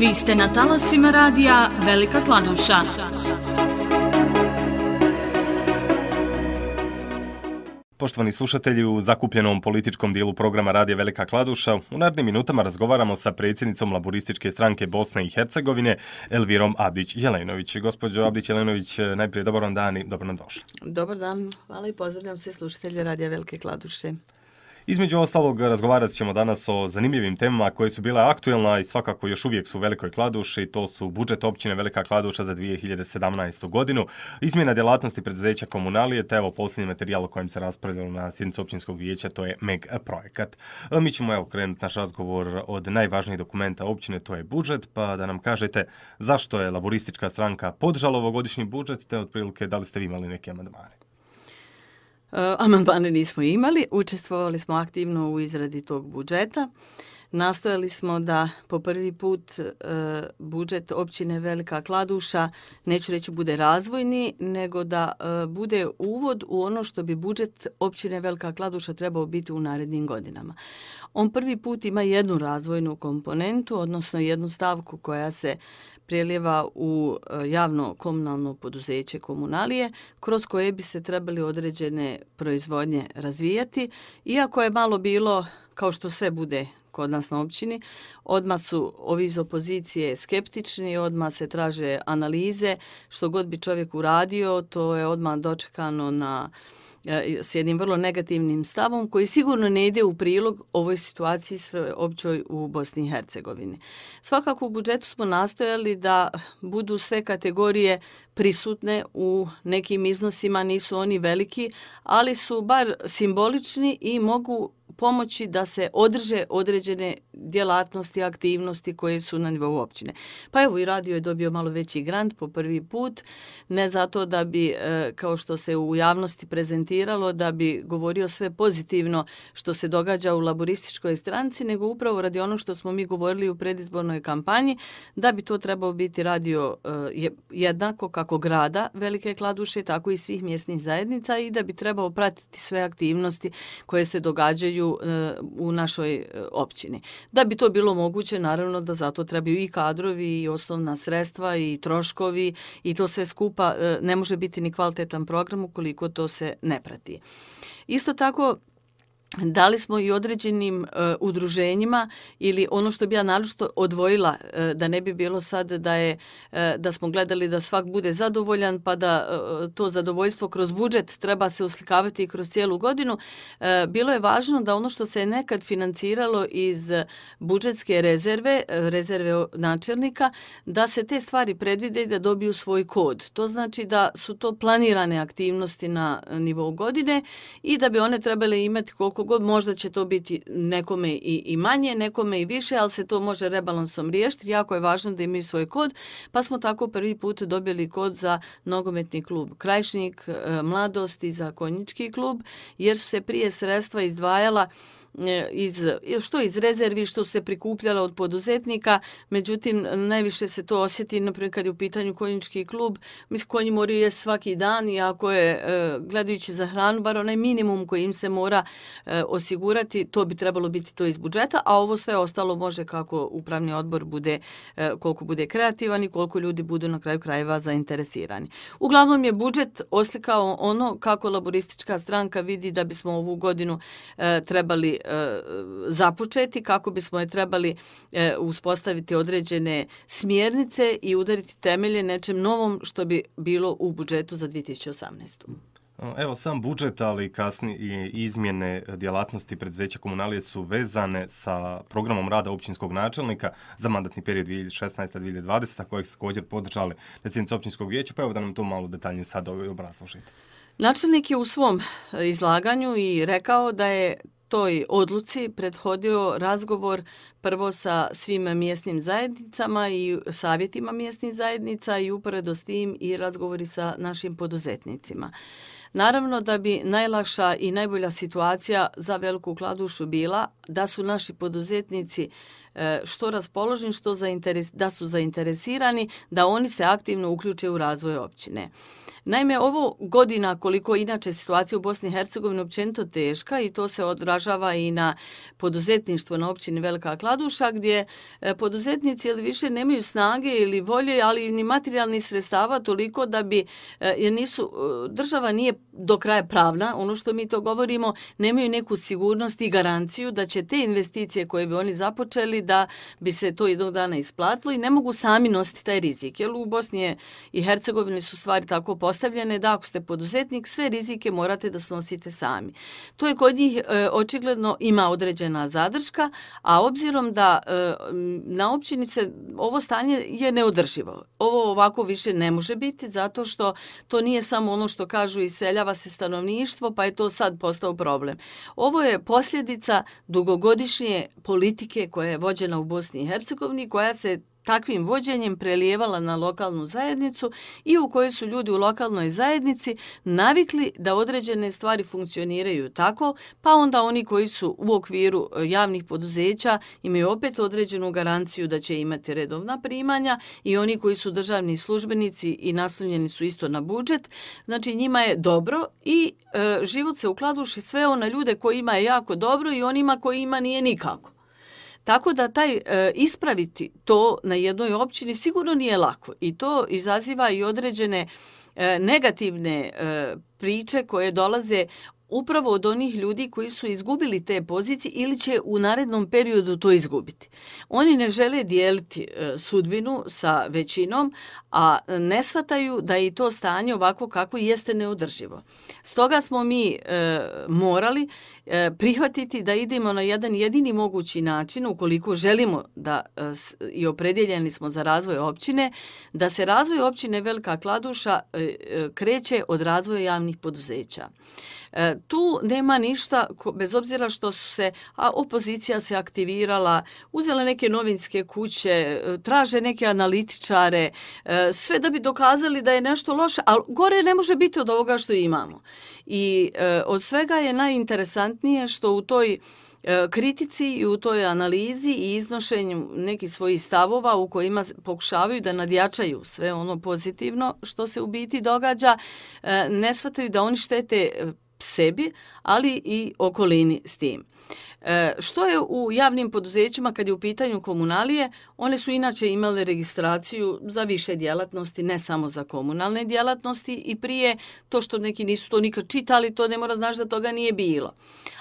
Vi ste na talasima radija Velika Kladuša. Poštovani slušatelji, u zakupljenom političkom dijelu programa Radija Velika Kladuša u narednim minutama razgovaramo sa predsjednicom laborističke stranke Bosne i Hercegovine Elvirom abdić jelenović Gospodjo abdić jelenović najprije dobar vam dan i dobro nam došli. Dobar dan, hvala i pozdravljam sve slušatelje Radija Velike Kladuše. Između ostalog, razgovarat ćemo danas o zanimljivim temama koje su bile aktuelna i svakako još uvijek su u Velikoj Kladuši. To su budžet općine Velika Kladuša za 2017. godinu, izmjena djelatnosti preduzeća komunalije, te evo posljednji materijal o kojem se raspravljalo na sjednicu općinskog vijeća, to je MEG projekat. E, mi ćemo evo krenuti naš razgovor od najvažnijih dokumenta općine, to je budžet, pa da nam kažete zašto je laboristička stranka podržala ovogodišnji budžet, te otprilike da li ste vi imali neke amandmane. Amandmane nismo imali, učestvovali smo aktivno u izradi tog budžeta nastojali smo da po prvi put e, budžet općine Velika Kladuša, neću reći bude razvojni, nego da e, bude uvod u ono što bi budžet općine Velika Kladuša trebao biti u narednim godinama. On prvi put ima jednu razvojnu komponentu, odnosno jednu stavku koja se prelijeva u e, javno komunalno poduzeće komunalije, kroz koje bi se trebali određene proizvodnje razvijati. Iako je malo bilo kao što sve bude kod nas na općini. Odma su ovi iz opozicije skeptični, odma se traže analize. Što god bi čovjek uradio, to je odma dočekano na e, s jednim vrlo negativnim stavom koji sigurno ne ide u prilog ovoj situaciji općoj u Bosni i Hercegovini. Svakako u budžetu smo nastojali da budu sve kategorije prisutne u nekim iznosima, nisu oni veliki, ali su bar simbolični i mogu pomoći da se održe određene djelatnosti, aktivnosti koje su na nivou općine. Pa evo i radio je dobio malo veći grant po prvi put, ne zato da bi, e, kao što se u javnosti prezentiralo, da bi govorio sve pozitivno što se događa u laborističkoj stranci, nego upravo radi ono što smo mi govorili u predizbornoj kampanji, da bi to trebao biti radio e, jednako kako grada Velike Kladuše, tako i svih mjesnih zajednica i da bi trebao pratiti sve aktivnosti koje se događaju E, u našoj e, općini. Da bi to bilo moguće, naravno da zato trebaju i kadrovi i osnovna sredstva i troškovi i to sve skupa e, ne može biti ni kvalitetan program ukoliko to se ne prati. Isto tako, dali smo i određenim uh, udruženjima ili ono što bi ja naročito odvojila uh, da ne bi bilo sad da je uh, da smo gledali da svak bude zadovoljan pa da uh, to zadovoljstvo kroz budžet treba se uslikavati kroz cijelu godinu uh, bilo je važno da ono što se nekad financiralo iz budžetske rezerve rezerve načelnika da se te stvari predvide i da dobiju svoj kod to znači da su to planirane aktivnosti na nivou godine i da bi one trebale imati koliko koliko god možda će to biti nekome i, i manje, nekome i više, ali se to može rebalansom riješiti. Jako je važno da imaju svoj kod, pa smo tako prvi put dobili kod za nogometni klub Krajšnik, e, Mladosti za Konjički klub, jer su se prije sredstva izdvajala E, iz, što iz rezervi, što se prikupljala od poduzetnika. Međutim, najviše se to osjeti, naprimjer, kad je u pitanju konjički klub. Mislim, konji moraju jest svaki dan i ako je, e, gledajući za hranu, bar onaj minimum koji im se mora e, osigurati, to bi trebalo biti to iz budžeta, a ovo sve ostalo može kako upravni odbor bude, koliko bude kreativan i koliko ljudi budu na kraju krajeva zainteresirani. Uglavnom je budžet oslikao ono kako laboristička stranka vidi da bismo ovu godinu trebali e, započeti, kako bismo je trebali e, uspostaviti određene smjernice i udariti temelje nečem novom što bi bilo u budžetu za 2018. Evo, sam budžet, ali kasni i izmjene djelatnosti predzveća komunalije su vezane sa programom rada općinskog načelnika za mandatni period 2016-2020, kojeg ste kođer podržali recenicu općinskog vijeća, pa evo da nam to malo detaljnije sad obrazložite. Načelnik je u svom izlaganju i rekao da je toj odluci prethodio razgovor prvo sa svim mjesnim zajednicama i savjetima mjesnih zajednica i uporedo s tim i razgovori sa našim poduzetnicima. Naravno da bi najlakša i najbolja situacija za veliku kladušu bila da su naši poduzetnici E, što raspoloženi, što da su zainteresirani, da oni se aktivno uključe u razvoj općine. Naime, ovo godina koliko inače situacija u Bosni i Hercegovini općenito teška i to se odražava i na poduzetništvo na općini Velika Kladuša gdje e, poduzetnici ili više nemaju snage ili volje, ali ni materijalni sredstava toliko da bi, e, jer nisu, država nije do kraja pravna, ono što mi to govorimo, nemaju neku sigurnost i garanciju da će te investicije koje bi oni započeli mislili da bi se to jednog dana isplatilo i ne mogu sami nositi taj rizik. Jer u Bosni i Hercegovini su stvari tako postavljene da ako ste poduzetnik, sve rizike morate da snosite sami. To je kod njih e, očigledno ima određena zadrška, a obzirom da e, na općini se ovo stanje je neodrživo. Ovo ovako više ne može biti zato što to nije samo ono što kažu iseljava se stanovništvo, pa je to sad postao problem. Ovo je posljedica dugogodišnje politike koja je vođena vođena u Bosni i Hercegovini koja se takvim vođenjem prelijevala na lokalnu zajednicu i u kojoj su ljudi u lokalnoj zajednici navikli da određene stvari funkcioniraju tako, pa onda oni koji su u okviru e, javnih poduzeća imaju opet određenu garanciju da će imati redovna primanja i oni koji su državni službenici i naslovljeni su isto na budžet. Znači njima je dobro i e, život se ukladuši sve ona ono ljude koji ima je jako dobro i onima koji ima nije nikako. Tako da taj e, ispraviti to na jednoj općini sigurno nije lako i to izaziva i određene e, negativne e, priče koje dolaze upravo od onih ljudi koji su izgubili te pozicije ili će u narednom periodu to izgubiti. Oni ne žele dijeliti e, sudbinu sa većinom, a ne shvataju da je to stanje ovako kako jeste neodrživo. Stoga smo mi e, morali e, prihvatiti da idemo na jedan jedini mogući način ukoliko želimo da i opredjeljeni smo za razvoj općine, da se razvoj općine Velika Kladuša kreće od razvoja javnih poduzeća. E, Tu nema ništa, bez obzira što su se, a opozicija se aktivirala, uzela neke novinske kuće, e, traže neke analitičare, e, sve da bi dokazali da je nešto loše, ali gore ne može biti od ovoga što imamo. I e, od svega je najinteresantnije što u toj kritici i u toj analizi i iznošenju nekih svojih stavova u kojima pokušavaju da nadjačaju sve ono pozitivno što se u biti događa, ne shvataju da oni štete sebi, ali i okolini s tim. E, što je u javnim poduzećima kad je u pitanju komunalije? One su inače imale registraciju za više djelatnosti, ne samo za komunalne djelatnosti i prije to što neki nisu to nikad čitali, to ne mora znaš da toga nije bilo.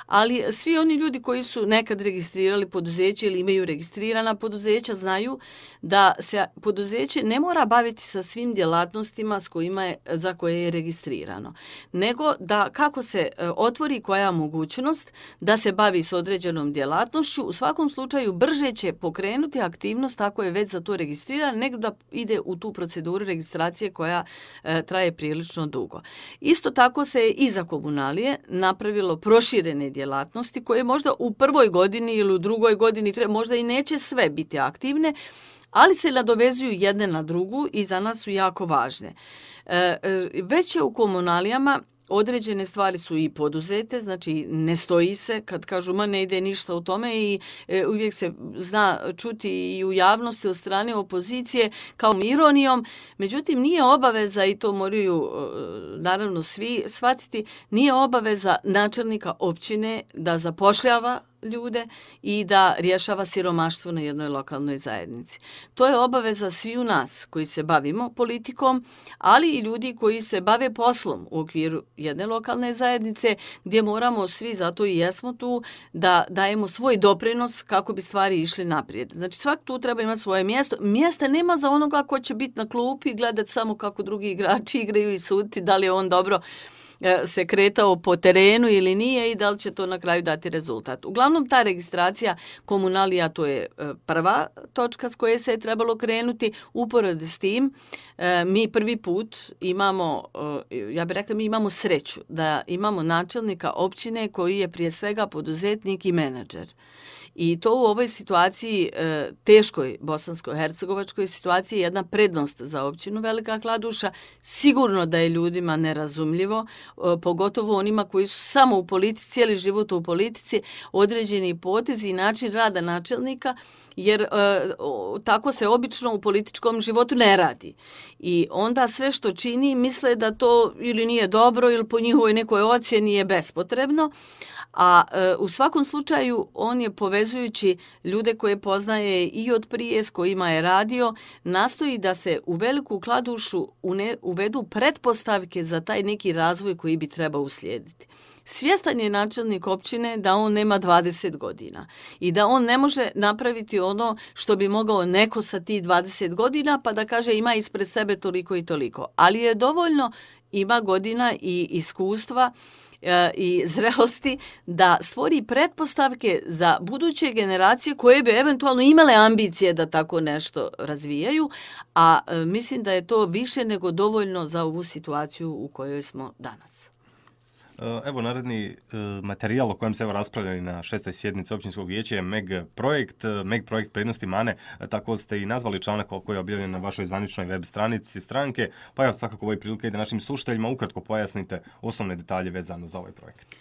Ali svi oni ljudi koji su nekad registrirali poduzeće ili imaju registrirana poduzeća znaju da se poduzeće ne mora baviti sa svim djelatnostima s kojima je, za koje je registrirano, nego da kako se e, otvori koja mogućnost da se bavi bavi s određenom djelatnošću, u svakom slučaju brže će pokrenuti aktivnost ako je već za to registriran, nego da ide u tu proceduru registracije koja e, traje prilično dugo. Isto tako se je i za komunalije napravilo proširene djelatnosti koje možda u prvoj godini ili u drugoj godini možda i neće sve biti aktivne, ali se nadovezuju jedne na drugu i za nas su jako važne. E, e, već je u komunalijama određene stvari su i poduzete, znači ne stoji se kad kažu ma ne ide ništa u tome i e, uvijek se zna čuti i u javnosti od strane opozicije kao ironijom. Međutim, nije obaveza i to moraju e, naravno svi shvatiti, nije obaveza načelnika općine da zapošljava ljude i da rješava siromaštvo na jednoj lokalnoj zajednici. To je obaveza svi u nas koji se bavimo politikom, ali i ljudi koji se bave poslom u okviru jedne lokalne zajednice gdje moramo svi, zato i jesmo tu, da dajemo svoj doprinos kako bi stvari išli naprijed. Znači svak tu treba imati svoje mjesto. Mjesta nema za onoga ko će biti na klupi i gledati samo kako drugi igrači igraju i suditi da li je on dobro. Uh, E, se kretao po terenu ili nije i da li će to na kraju dati rezultat. Uglavnom, ta registracija komunalija, to je e, prva točka s koje se je trebalo krenuti. Uporod s tim, e, mi prvi put imamo, ja bih rekla, mi imamo sreću da imamo načelnika općine koji je prije svega poduzetnik i menadžer. I to u ovoj situaciji, e, teškoj bosansko-hercegovačkoj situaciji, je jedna prednost za općinu Velika Kladuša. Sigurno da je ljudima nerazumljivo, e, pogotovo onima koji su samo u politici, cijeli život u politici, određeni potezi i način rada načelnika, jer e, tako se obično u političkom životu ne radi. I onda sve što čini misle da to ili nije dobro ili po njihovoj nekoj ocjeni je bespotrebno, A e, u svakom slučaju on je povezujući ljude koje poznaje i od prije s kojima je radio, nastoji da se u veliku kladušu une, uvedu pretpostavke za taj neki razvoj koji bi trebao uslijediti. Svjestan je načelnik općine da on nema 20 godina i da on ne može napraviti ono što bi mogao neko sa ti 20 godina pa da kaže ima ispred sebe toliko i toliko. Ali je dovoljno, ima godina i iskustva E, i zrelosti da stvori pretpostavke za buduće generacije koje bi eventualno imale ambicije da tako nešto razvijaju, a e, mislim da je to više nego dovoljno za ovu situaciju u kojoj smo danas. Eh, evo naredni eh, materijal o kojem se evo raspravljali na šestoj sjednici općinskog vijeća je MEG projekt, eh, MEG projekt prednosti mane, tako ste i nazvali članak koji je objavljen na vašoj zvaničnoj web stranici stranke, pa ja svakako ovaj prilike da našim slušateljima ukratko pojasnite osnovne detalje vezano za ovaj projekt.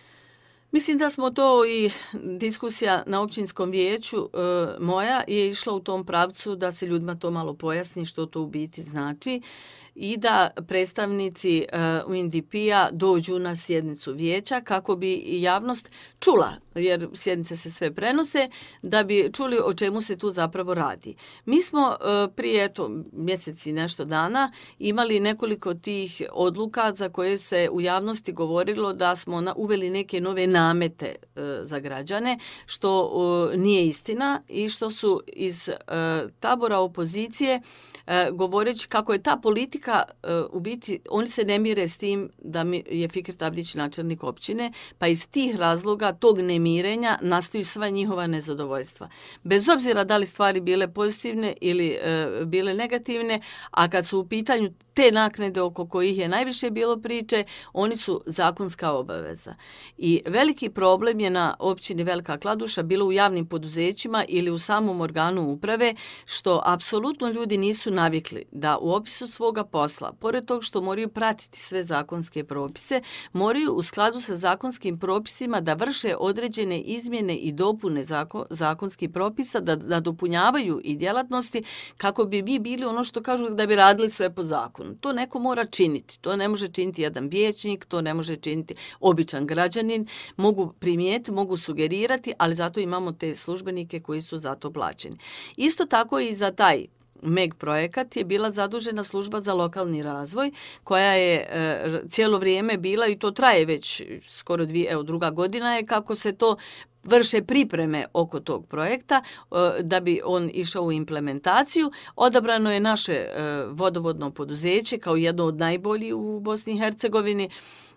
Mislim da smo to i diskusija na općinskom vijeću e, moja je išla u tom pravcu da se ljudima to malo pojasni što to u biti znači i da predstavnici e, UNDP-a dođu na sjednicu vijeća kako bi javnost čula, jer sjednice se sve prenose, da bi čuli o čemu se tu zapravo radi. Mi smo e, prije eto, mjeseci nešto dana imali nekoliko tih odluka za koje se u javnosti govorilo da smo uveli neke nove namete e, za građane, što nije istina i što su iz tabora opozicije govoreći kako je ta politika Fika, e, u biti, oni se ne mire s tim da je Fikr Tablić načelnik općine, pa iz tih razloga, tog nemirenja, nastaju sva njihova nezadovoljstva. Bez obzira da li stvari bile pozitivne ili e, bile negativne, a kad su u pitanju te naknede oko kojih je najviše bilo priče, oni su zakonska obaveza. I veliki problem je na općini Velika Kladuša bilo u javnim poduzećima ili u samom organu uprave, što apsolutno ljudi nisu navikli da u opisu svoga posla. Pored tog što moraju pratiti sve zakonske propise, moraju u skladu sa zakonskim propisima da vrše određene izmjene i dopune zakonskih propisa, da dopunjavaju i djelatnosti kako bi mi bili ono što kažu da bi radili sve po zakonu. To neko mora činiti. To ne može činiti jedan vječnik, to ne može činiti običan građanin. Mogu primijeti, mogu sugerirati, ali zato imamo te službenike koji su zato plaćeni. Isto tako i za taj MEG projekat je bila zadužena služba za lokalni razvoj koja je e, cijelo vrijeme bila i to traje već skoro dvije, evo druga godina je kako se to vrše pripreme oko tog projekta e, da bi on išao u implementaciju. Odabrano je naše e, vodovodno poduzeće kao jedno od najboljih u Bosni i Hercegovini.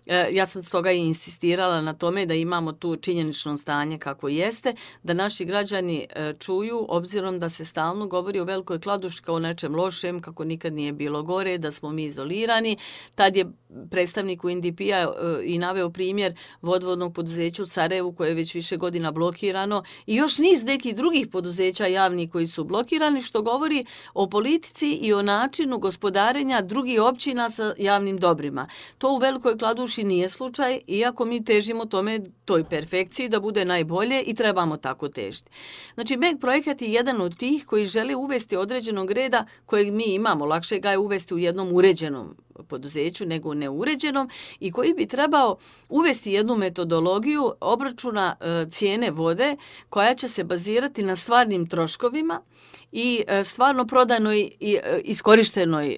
E, ja sam stoga i insistirala na tome da imamo tu činjenično stanje kako jeste, da naši građani e, čuju, obzirom da se stalno govori o velikoj kladuški kao nečem lošem, kako nikad nije bilo gore, da smo mi izolirani. Tad je predstavnik u NDP-a e, i naveo primjer vodvodnog poduzeća u Sarajevu koje je već više godina blokirano i još niz nekih drugih poduzeća javnih koji su blokirani, što govori o politici i o načinu gospodarenja drugih općina sa javnim dobrima. To u velikoj kladuški uši nije slučaj, iako mi težimo tome toj perfekciji da bude najbolje i trebamo tako težiti. Znači, MEG projekat je jedan od tih koji želi uvesti određenog reda kojeg mi imamo. Lakše ga je uvesti u jednom uređenom poduzeću nego u neuređenom i koji bi trebao uvesti jednu metodologiju obračuna e, cijene vode koja će se bazirati na stvarnim troškovima i e, stvarno prodanoj i e, iskorištenoj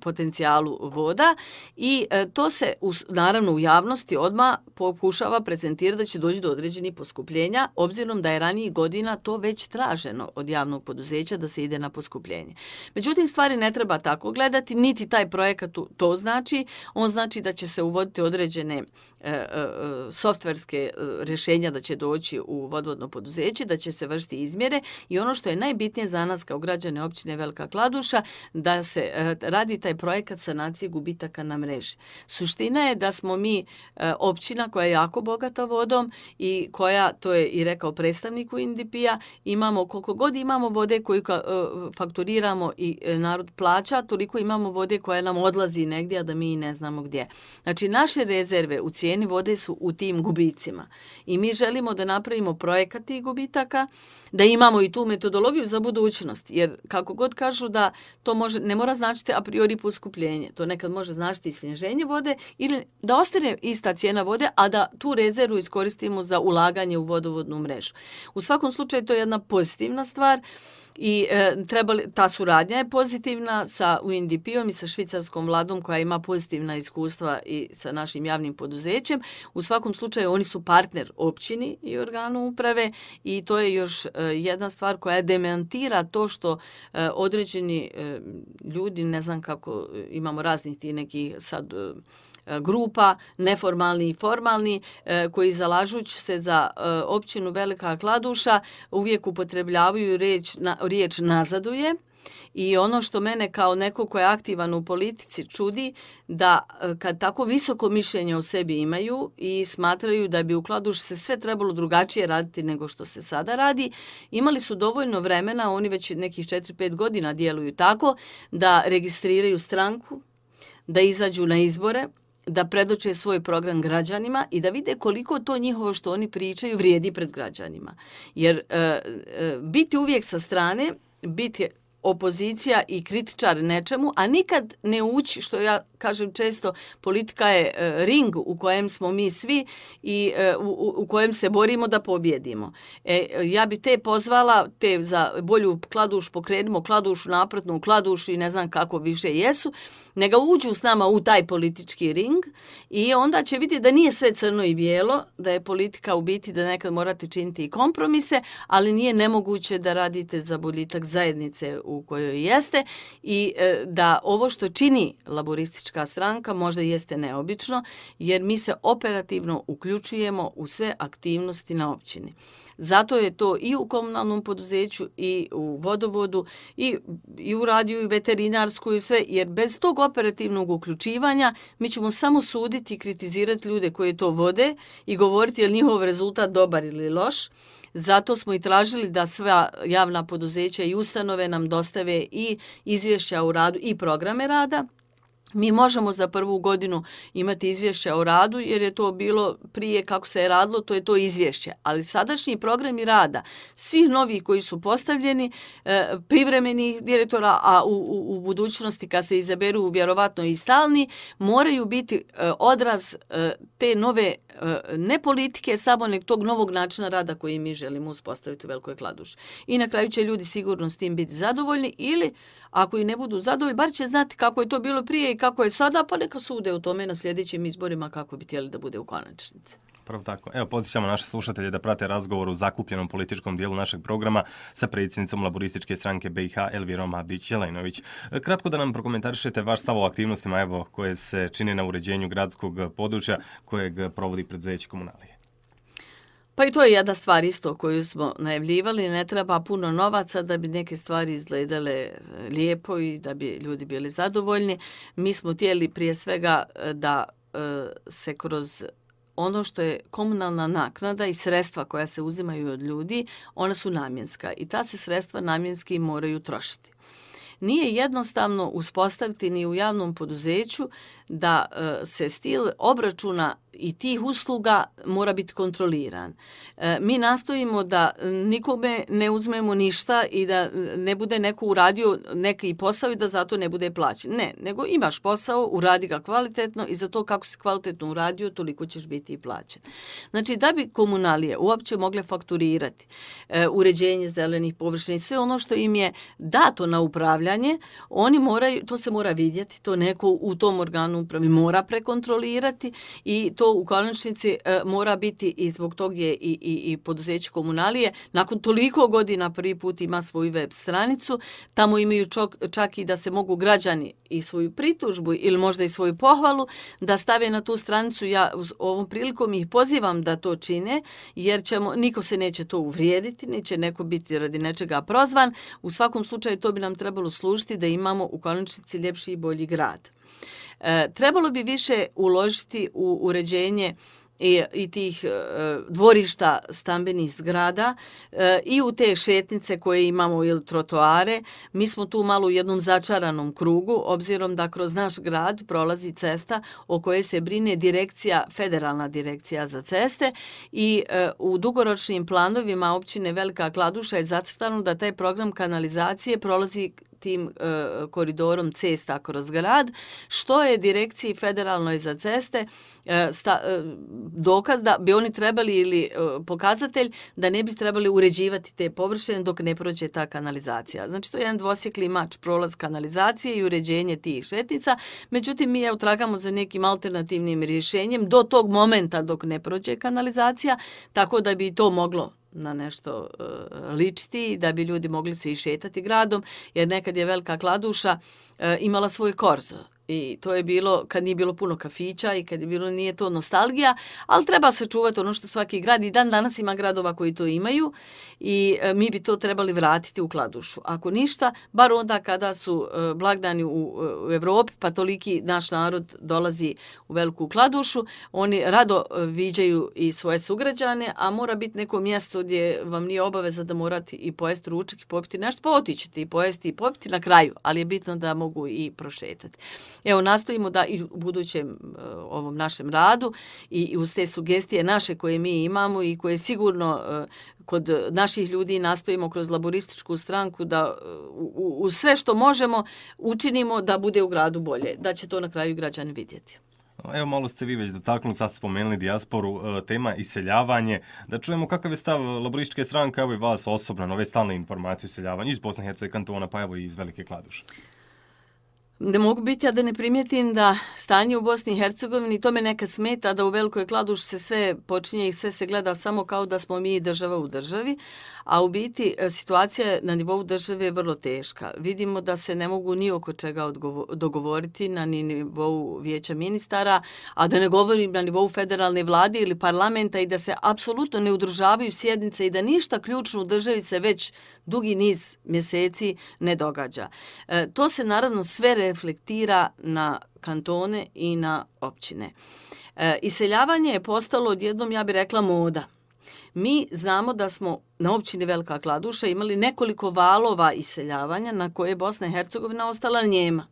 potencijalu voda i to se naravno u javnosti odma pokušava prezentirati da će doći do određenih poskupljenja obzirom da je ranijih godina to već traženo od javnog poduzeća da se ide na poskupljenje. Međutim, stvari ne treba tako gledati, niti taj projekat to znači? On znači da će se uvoditi određene e, e, softverske e, rješenja da će doći u vodvodno poduzeće, da će se vršiti izmjere i ono što je najbitnije za nas kao građane općine Velika Kladuša, da se e, radi taj projekat sanacije gubitaka na mreži. Suština je da smo mi e, općina koja je jako bogata vodom i koja, to je i rekao predstavniku Indipija, imamo koliko god imamo vode koju e, fakturiramo i e, narod plaća, toliko imamo vode koja nam odlazi nalazi negdje, a da mi ne znamo gdje. Znači, naše rezerve u cijeni vode su u tim gubicima. I mi želimo da napravimo projekat tih gubitaka, da imamo i tu metodologiju za budućnost. Jer kako god kažu da to može, ne mora značiti a priori poskupljenje. To nekad može značiti i sniženje vode ili da ostane ista cijena vode, a da tu rezervu iskoristimo za ulaganje u vodovodnu mrežu. U svakom slučaju to je jedna pozitivna stvar. Uh, I e, trebali, ta suradnja je pozitivna sa UNDP-om i sa švicarskom vladom koja ima pozitivna iskustva i sa našim javnim poduzećem. U svakom slučaju oni su partner općini i organu uprave i to je još e, jedna stvar koja demantira to što e, određeni e, ljudi, ne znam kako e, imamo raznih ti neki sad e, grupa, neformalni i formalni, e, koji zalažući se za e, općinu Velika Kladuša uvijek upotrebljavaju reč na, riječ nazaduje i ono što mene kao neko ko je aktivan u politici čudi da e, kad tako visoko mišljenje o sebi imaju i smatraju da bi u kladuš se sve trebalo drugačije raditi nego što se sada radi, imali su dovoljno vremena, oni već nekih 4-5 godina djeluju tako, da registriraju stranku, da izađu na izbore, da predoče svoj program građanima i da vide koliko to njihovo što oni pričaju vrijedi pred građanima. Jer e, e, biti uvijek sa strane, biti opozicija i kritičar nečemu, a nikad ne ući, što ja kažem često, politika je e, ring u kojem smo mi svi i e, u kojem se borimo da pobjedimo. E, ja bi te pozvala, te za bolju kladuš pokrenimo, kladuš napretnu, kladuš i ne znam kako više jesu, nego uđu s nama u taj politički ring i onda će vidjeti da nije sve crno i bijelo, da je politika u biti da nekad morate činiti i kompromise, ali nije nemoguće da radite za boljitak zajednice u kojoj jeste i e, da ovo što čini laboristička stranka možda jeste neobično jer mi se operativno uključujemo u sve aktivnosti na općini. Zato je to i u komunalnom poduzeću i u vodovodu i, i u radiju i veterinarsku i sve jer bez tog operativnog uključivanja mi ćemo samo suditi i kritizirati ljude koji to vode i govoriti je li njihov rezultat dobar ili loš. Zato smo i tražili da sva javna poduzeća i ustanove nam dostave i izvješća u radu i programe rada. Mi možemo za prvu godinu imati izvješće o radu jer je to bilo prije kako se je radilo, to je to izvješće. Ali sadašnji programi rada, svih novih koji su postavljeni, e, privremeni direktora, a u, u, u budućnosti kad se izaberu vjerovatno i stalni, moraju biti e, odraz e, te nove E, ne politike, samo nek tog novog načina rada koji mi želimo uspostaviti u velikoj kladuši. I na kraju će ljudi sigurno s tim biti zadovoljni ili ako i ne budu zadovoljni, bar će znati kako je to bilo prije i kako je sada, pa neka sude u tome na sljedećim izborima kako bi htjeli da bude u konačnici. Upravo tako. Evo, podsjećamo naše slušatelje da prate razgovor u zakupljenom političkom dijelu našeg programa sa predsjednicom laborističke stranke BiH Elvirom Abić-Jelajnović. Kratko da nam prokomentarišete vaš stav o aktivnostima evo, koje se čine na uređenju gradskog područja kojeg provodi predzeći komunalije. Pa i to je jedna stvar isto koju smo najavljivali. Ne treba puno novaca da bi neke stvari izgledale e, lijepo i da bi ljudi bili zadovoljni. Mi smo tijeli prije svega e, da e, se kroz ono što je komunalna naknada i sredstva koja se uzimaju od ljudi, ona su namjenska i ta se sredstva namjenski moraju trošiti nije jednostavno uspostaviti ni u javnom poduzeću da e, se stil obračuna i tih usluga mora biti kontroliran. E, mi nastojimo da nikome ne uzmemo ništa i da ne bude neko uradio neki posao i da zato ne bude plaćen. Ne, nego imaš posao, uradi ga kvalitetno i za to kako si kvalitetno uradio, toliko ćeš biti i plaćen. Znači, da bi komunalije uopće mogle fakturirati e, uređenje zelenih površina i sve ono što im je dato na upravljanje, ponavljanje, oni moraju, to se mora vidjeti, to neko u tom organu upravi mora prekontrolirati i to u konačnici e, mora biti i zbog tog je i, i, i poduzeće komunalije. Nakon toliko godina prvi put ima svoju web stranicu, tamo imaju čok, čak i da se mogu građani i svoju pritužbu ili možda i svoju pohvalu da stave na tu stranicu. Ja uz ovom prilikom ih pozivam da to čine jer ćemo, niko se neće to uvrijediti, neće neko biti radi nečega prozvan. U svakom slučaju to bi nam trebalo poslužiti da imamo u konačnici ljepši i bolji grad. E, trebalo bi više uložiti u uređenje i, i tih e, dvorišta stambenih zgrada e, i u te šetnice koje imamo ili trotoare. Mi smo tu malo u jednom začaranom krugu, obzirom da kroz naš grad prolazi cesta o kojoj se brine direkcija, federalna direkcija za ceste i e, u dugoročnim planovima općine Velika Kladuša je zacrtano da taj program kanalizacije prolazi tim e, koridorom cesta kroz grad, što je direkciji federalnoj za ceste e, sta, e, dokaz da bi oni trebali ili e, pokazatelj da ne bi trebali uređivati te površine dok ne prođe ta kanalizacija. Znači to je jedan dvosjekli mač prolaz kanalizacije i uređenje tih šetnica. Međutim, mi je utragamo za nekim alternativnim rješenjem do tog momenta dok ne prođe kanalizacija, tako da bi to moglo na nešto e, ličiti da bi ljudi mogli se išetati gradom, jer nekad je velika kladuša e, imala svoj korzo. I to je bilo kad nije bilo puno kafića i kad je bilo nije to nostalgija, ali treba se čuvati ono što svaki grad i dan danas ima gradova koji to imaju i e, mi bi to trebali vratiti u kladušu. Ako ništa, bar onda kada su e, blagdani e, u, Evropi, pa toliki naš narod dolazi u veliku kladušu, oni rado viđaju i svoje sugrađane, a mora biti neko mjesto gdje vam nije obaveza da morate i pojesti ručak i popiti nešto, pa otićete i pojesti i popiti na kraju, ali je bitno da mogu i prošetati evo nastojimo da i u budućem uh, ovom našem radu i, i uz te sugestije naše koje mi imamo i koje sigurno uh, kod naših ljudi nastojimo kroz laborističku stranku da e, u, u sve što možemo učinimo da bude u gradu bolje, da će to na kraju građani vidjeti. Evo malo ste vi već dotaknuli, sad ste spomenuli dijasporu, tema iseljavanje. Da čujemo kakav je stav laborističke stranke, evo i vas osobno, nove stalne informacije o iseljavanju iz Bosne i Hercega kantona, pa evo i iz Velike Kladuše. Ne mogu biti, a da ne primijetim da stanje u Bosni i Hercegovini, to me nekad smeta da u Velikoj Kladuš se sve počinje i sve se gleda samo kao da smo mi država u državi, a u biti e, situacija na nivou države je vrlo teška. Vidimo da se ne mogu ni oko čega dogovoriti na nivou vijeća ministara, a da ne govorim na nivou federalne vlade ili parlamenta i da se apsolutno ne udržavaju sjednice i da ništa ključno u državi se već dugi niz mjeseci ne događa. E, to se naravno sve reflektira na kantone i na općine. E, iseljavanje je postalo odjednom, ja bih rekla, moda. Mi znamo da smo na općini Velika Kladuša imali nekoliko valova iseljavanja na koje Bosna i Hercegovina ostala njema.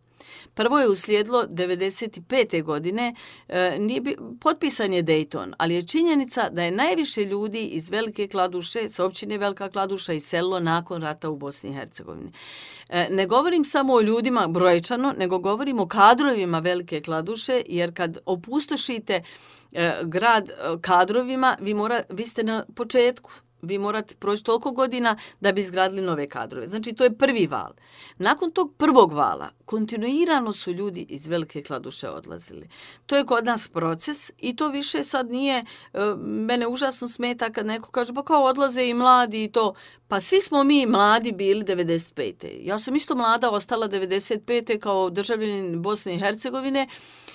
Prvo je uslijedilo 95. godine, e, bi, potpisan je Dayton, ali je činjenica da je najviše ljudi iz Velike Kladuše, sa općine Velika Kladuša i selo nakon rata u Bosni i Hercegovini. E, ne govorim samo o ljudima brojčano, nego govorim o kadrovima Velike Kladuše, jer kad opustošite e, grad e, kadrovima, vi, mora, vi ste na početku, vi morate proći toliko godina da bi izgradili nove kadrove. Znači, to je prvi val. Nakon tog prvog vala, kontinuirano su ljudi iz velike kladuše odlazili. To je kod nas proces i to više sad nije, e, mene užasno smeta kad neko kaže, pa kao odlaze i mladi i to. Pa svi smo mi mladi bili 95. Ja sam isto mlada ostala 95. kao državljenin Bosne i Hercegovine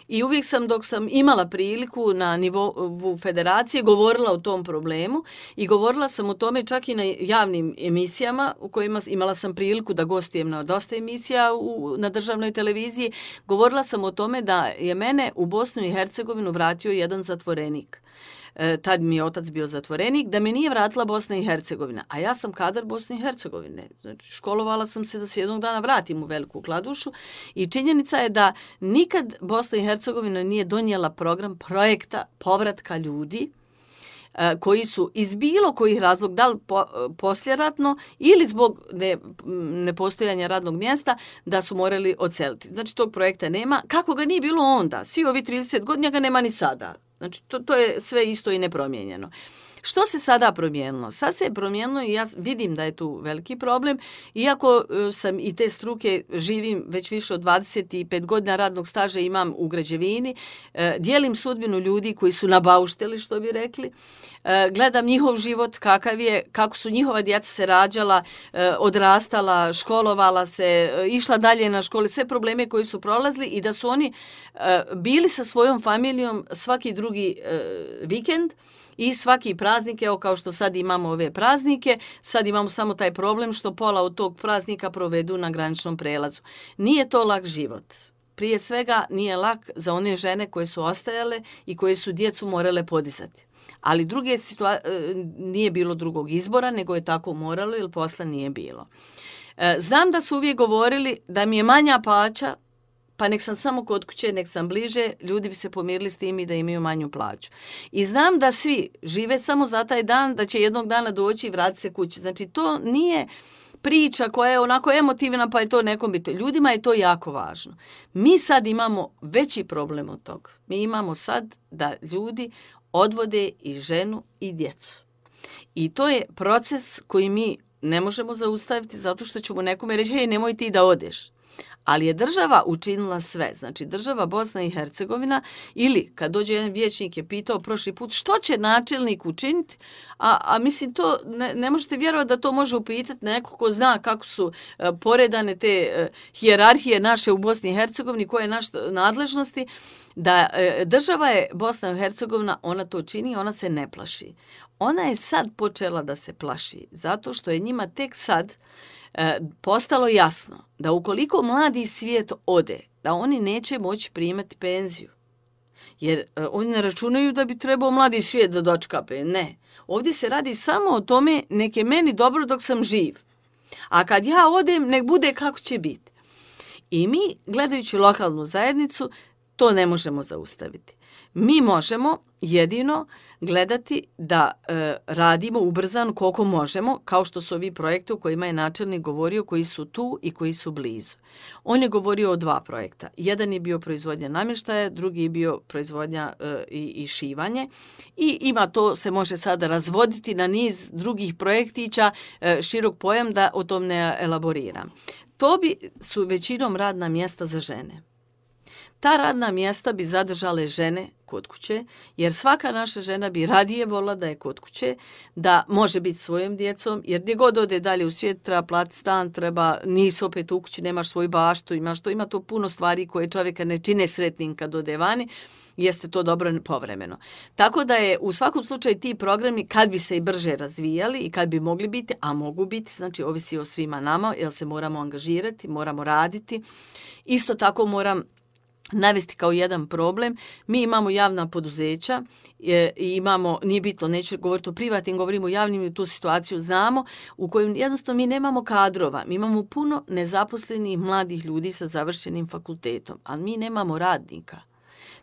i uvijek sam dok sam imala priliku na nivou federacije govorila o tom problemu i govorila sam u tome čak i na javnim emisijama u kojima imala sam priliku da gostujem na dosta emisija u, na državnoj televiziji, govorila sam o tome da je mene u Bosnu i Hercegovinu vratio jedan zatvorenik. E, tad mi je otac bio zatvorenik, da me nije vratila Bosna i Hercegovina. A ja sam kadar Bosne i Hercegovine. Znači, školovala sam se da se jednog dana vratim u veliku kladušu i činjenica je da nikad Bosna i Hercegovina nije donijela program projekta povratka ljudi E, koji su iz bilo kojih razlog, dal li po, e, posljeratno ili zbog ne, nepostojanja radnog mjesta, da su morali odseliti. Znači, tog projekta nema. Kako ga nije bilo onda? Svi ovi 30 godina ga nema ni sada. Znači, to, to je sve isto i nepromjenjeno. Uh, Što se sada promijenilo? Sad se je promijenilo i ja vidim da je tu veliki problem. Iako e, sam i te struke, živim već više od 25 godina radnog staža, imam u građevini, e, dijelim sudbinu ljudi koji su nabaušteli, što bi rekli. E, gledam njihov život, kakav je, kako su njihova djeca se rađala, odrastala, školovala se, išla dalje na školi, sve probleme koji su prolazili i da su oni bili sa svojom familijom svaki drugi vikend, i svaki praznik, evo kao što sad imamo ove praznike, sad imamo samo taj problem što pola od tog praznika provedu na graničnom prelazu. Nije to lak život. Prije svega nije lak za one žene koje su ostajale i koje su djecu morale podizati. Ali druge situa e, nije bilo drugog izbora, nego je tako moralo ili posla nije bilo. E, znam da su uvijek govorili da mi je manja plaća pa nek sam samo kod kuće, nek sam bliže, ljudi bi se pomirili s tim i da imaju manju plaću. I znam da svi žive samo za taj dan, da će jednog dana doći i vratiti se kući. Znači, to nije priča koja je onako emotivna, pa je to nekom biti. Ljudima je to jako važno. Mi sad imamo veći problem od toga. Mi imamo sad da ljudi odvode i ženu i djecu. I to je proces koji mi ne možemo zaustaviti zato što ćemo nekome reći, hej, nemoj ti da odeš ali je država učinila sve. Znači, država Bosna i Hercegovina, ili kad dođe jedan vječnik je pitao prošli put što će načelnik učiniti, a, a mislim, to ne, ne možete vjerovati da to može upitati neko ko zna kako su e, poredane te e, hijerarhije naše u Bosni i Hercegovini, koje je naš nadležnosti da e, država je Bosna i Hercegovina, ona to čini, ona se ne plaši. Ona je sad počela da se plaši, zato što je njima tek sad e, postalo jasno da ukoliko mladi svijet ode, da oni neće moći primati penziju. Jer e, oni ne računaju da bi trebao mladi svijet da dočkape. Ne. Ovdje se radi samo o tome neke meni dobro dok sam živ. A kad ja odem, nek bude kako će biti. I mi, gledajući lokalnu zajednicu, to ne možemo zaustaviti. Mi možemo jedino gledati da e, radimo ubrzan koliko možemo, kao što su ovi projekte u kojima je načelnik govorio koji su tu i koji su blizu. On je govorio o dva projekta. Jedan je bio proizvodnja namještaja, drugi je bio proizvodnja e, i, i šivanje. I ima to se može sada razvoditi na niz drugih projektića, e, širok pojam da o tom ne elaboriram. To bi su većinom radna mjesta za žene. Ta radna mjesta bi zadržale žene kod kuće, jer svaka naša žena bi radije volila da je kod kuće, da može biti svojim djecom, jer gdje god ode dalje u svijet, treba plati stan, treba, nisi opet u kući, nemaš svoj baštu, imaš to, ima to puno stvari koje čovjeka ne čine sretnim kad ode vani, jeste to dobro povremeno. Tako da je u svakom slučaju ti programi kad bi se i brže razvijali i kad bi mogli biti, a mogu biti, znači ovisi o svima nama, jer se moramo angažirati, moramo raditi. Isto tako moram navesti kao jedan problem. Mi imamo javna poduzeća e, i imamo, nije bitno, neću govoriti o privatnim, govorimo o javnim i tu situaciju znamo, u kojem jednostavno mi nemamo kadrova. Mi imamo puno nezaposlenih mladih ljudi sa završenim fakultetom, ali mi nemamo radnika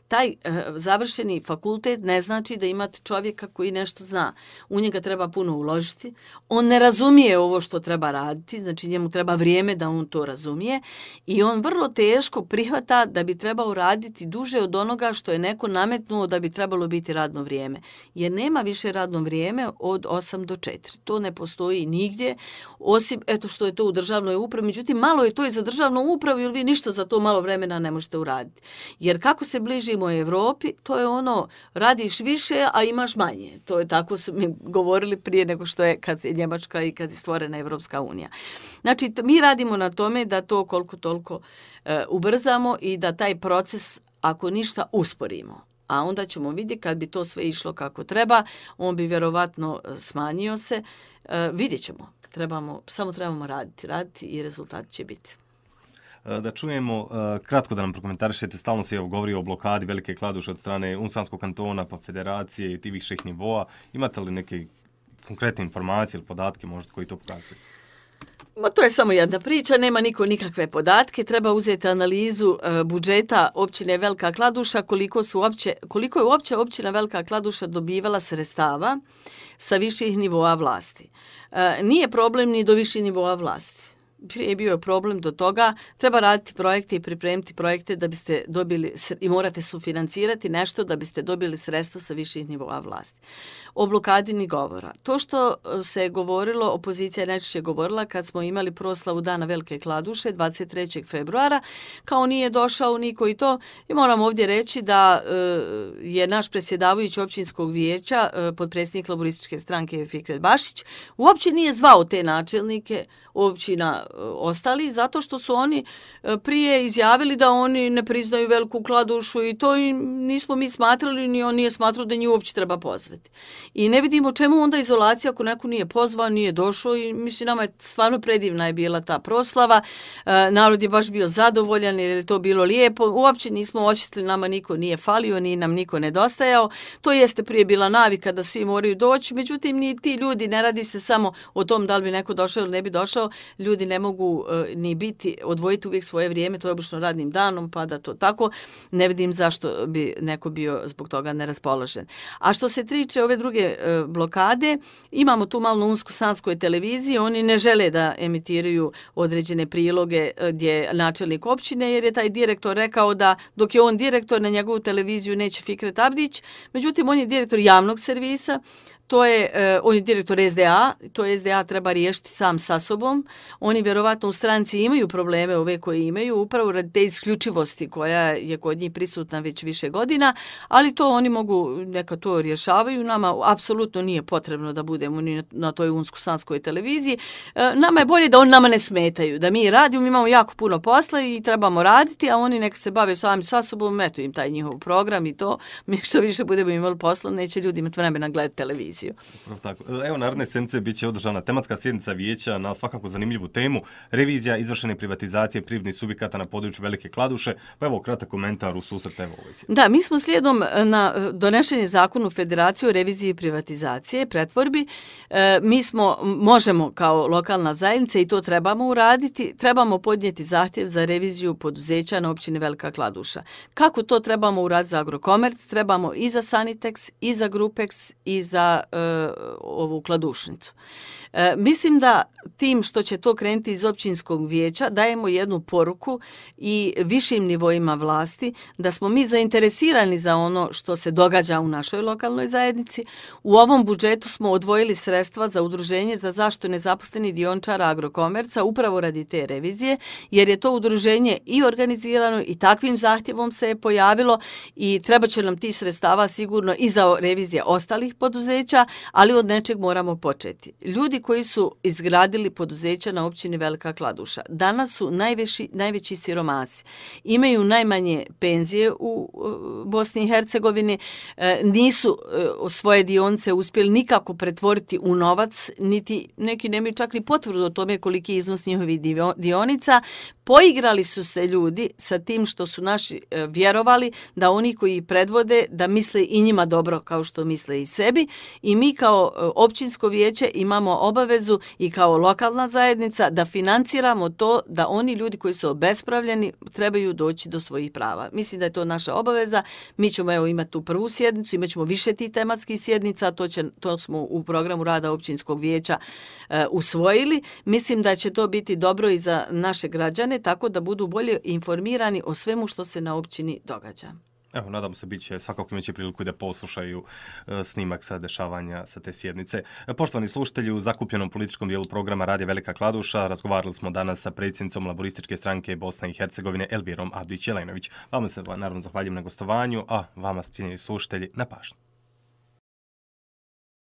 taj eh, završeni fakultet ne znači da imate čovjeka koji nešto zna. U njega treba puno uložiti. On ne razumije ovo što treba raditi, znači njemu treba vrijeme da on to razumije i on vrlo teško prihvata da bi trebao raditi duže od onoga što je neko nametnuo da bi trebalo biti radno vrijeme. Jer nema više radno vrijeme od 8 do 4. To ne postoji nigdje, osim eto što je to u državnoj upravi. Međutim, malo je to i za državnu upravu jer vi ništa za to malo vremena ne možete uraditi. Jer kako se bliži radim u Evropi, to je ono, radiš više, a imaš manje. To je tako su mi govorili prije nego što je kad je Njemačka i kad je stvorena Evropska unija. Znači, mi radimo na tome da to koliko toliko e, ubrzamo i da taj proces, ako ništa, usporimo. A onda ćemo vidjeti kad bi to sve išlo kako treba, on bi vjerovatno e, smanjio se. E, vidjet ćemo. Trebamo, samo trebamo raditi, raditi i rezultat će biti. Eh, da čujemo, eh, kratko da nam prokomentarišete, stalno se govori o blokadi velike kladuše od strane Unsanskog kantona, pa federacije i tih viših nivoa. Imate li neke konkretne informacije ili podatke možda koji to pokazuju? Ma to je samo jedna priča, nema niko nikakve podatke. Treba uzeti analizu e, budžeta općine Velika Kladuša, koliko, su opće, koliko je uopće općina Velika Kladuša dobivala sredstava sa viših nivoa vlasti. E, nije problem ni do viših nivoa vlasti prije bio je problem do toga, treba raditi projekte i pripremiti projekte da biste dobili i morate sufinancirati nešto da biste dobili sredstvo sa viših nivova vlasti. O blokadini govora. To što e, se je govorilo, opozicija je najčešće govorila kad smo imali proslavu dana Velike Kladuše 23. februara, kao nije došao niko i to. I moram ovdje reći da e, je naš predsjedavajući općinskog vijeća, e, podpredsjednik laborističke stranke Fikret Bašić, uopće nije zvao te načelnike, općina e, ostali, zato što su oni e, prije izjavili da oni ne priznaju veliku kladušu i to im nismo mi smatrali, ni on nije smatrao da nju uopće treba pozvati. I ne vidimo čemu onda izolacija ako neko nije pozvao, nije došao i mislim nama je stvarno predivna je bila ta proslava. E, narod je baš bio zadovoljan jer je to bilo lijepo. Uopće nismo osjetili, nama niko nije falio, ni nam niko nedostajao. To jeste prije bila navika da svi moraju doći, međutim ni ti ljudi ne radi se samo o tom da li bi neko došao ili ne bi došao, ljudi ne mogu uh, ni biti, odvojiti uvijek svoje vrijeme, to je obično radnim danom, pa da to tako, ne vidim zašto bi neko bio zbog toga neraspoložen. A što se tiče ove druge uh, blokade, imamo tu malo unsku sanskoj televiziji, oni ne žele da emitiraju određene priloge e, gdje je načelnik općine, jer je taj direktor rekao da dok je on direktor na njegovu televiziju neće Fikret Abdić, međutim on je direktor javnog servisa, to je, e, on je direktor SDA, to je SDA treba riješiti sam sa sobom. Oni vjerovatno u stranci imaju probleme ove koje imaju, upravo radi te isključivosti koja je kod njih prisutna već više godina, ali to oni mogu, neka to rješavaju, nama apsolutno nije potrebno da budemo ni na toj unsko-sanskoj televiziji. E, nama je bolje da oni nama ne smetaju, da mi radimo, imamo jako puno posla i trebamo raditi, a oni neka se bave sami sa sobom, eto im taj njihov program i to, mi što više budemo imali posla, neće ljudi imati vremena gledati televiziju poziciju. Tako. Evo, naredne sedmice biće održana tematska sjednica vijeća na svakako zanimljivu temu, revizija izvršene privatizacije privnih subjekata na području Velike Kladuše. Pa evo, kratak komentar u susret evo ovoj sjednici. Da, mi smo slijedom e, na e, donešenje zakonu Federacije o reviziji privatizacije, pretvorbi, e, mi smo, možemo kao lokalna zajednica i to trebamo uraditi, trebamo podnijeti zahtjev za reviziju poduzeća na općini Velika Kladuša. Kako to trebamo uraditi za Agrokomerc, trebamo i za Sanitex, i za Grupex, i za e, ovu kladušnicu. Uh, mislim da tim što će to krenuti iz općinskog vijeća dajemo jednu poruku i višim nivoima vlasti da smo mi zainteresirani za ono što se događa u našoj lokalnoj zajednici. U ovom budžetu smo odvojili sredstva za udruženje za zašto nezaposleni diončara agrokomerca upravo radi te revizije jer je to udruženje i organizirano i takvim zahtjevom se je pojavilo i treba će nam ti sredstava sigurno i za revizije ostalih poduzeća priča, ali od nečeg moramo početi. Ljudi koji su izgradili poduzeća na općini Velika Kladuša danas su najveći, najveći siromasi. Imaju najmanje penzije u Bosni i Hercegovini, e, nisu e, svoje dionce uspjeli nikako pretvoriti u novac, niti neki nemaju čak ni potvrdu o tome koliki je iznos njihovi dionica. Poigrali su se ljudi sa tim što su naši e, vjerovali da oni koji predvode da misle i njima dobro kao što misle i sebi i mi kao e, općinsko vijeće imamo obavezu i kao lokalna zajednica da financiramo to da oni ljudi koji su obespravljeni trebaju doći do svojih prava. Mislim da je to naša obaveza. Mi ćemo evo, imati tu prvu sjednicu, imat ćemo više tih tematskih sjednica, to, će, to smo u programu rada općinskog vijeća e, usvojili. Mislim da će to biti dobro i za naše građane, tako da budu bolje informirani o svemu što se na općini događa. Evo, nadamo se biće svakako imaće priliku da poslušaju e, snimak sa dešavanja sa te sjednice. E, poštovani slušatelji, u zakupljenom političkom dijelu programa Radi Velika Kladuša razgovarali smo danas sa predsjednicom laborističke stranke Bosne i Hercegovine Elvirom Abdić-Jelajnović. Vama se naravno zahvaljujem na gostovanju, a vama, cijenjeni slušatelji, na pašnju.